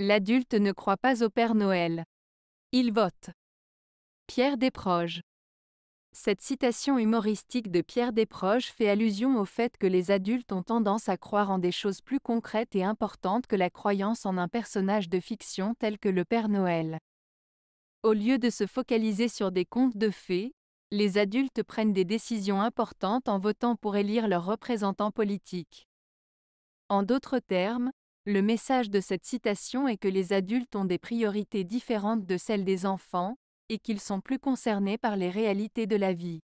L'adulte ne croit pas au Père Noël. Il vote. Pierre Desproges. Cette citation humoristique de Pierre Desproges fait allusion au fait que les adultes ont tendance à croire en des choses plus concrètes et importantes que la croyance en un personnage de fiction tel que le Père Noël. Au lieu de se focaliser sur des contes de fées, les adultes prennent des décisions importantes en votant pour élire leurs représentants politiques. En d'autres termes, le message de cette citation est que les adultes ont des priorités différentes de celles des enfants, et qu'ils sont plus concernés par les réalités de la vie.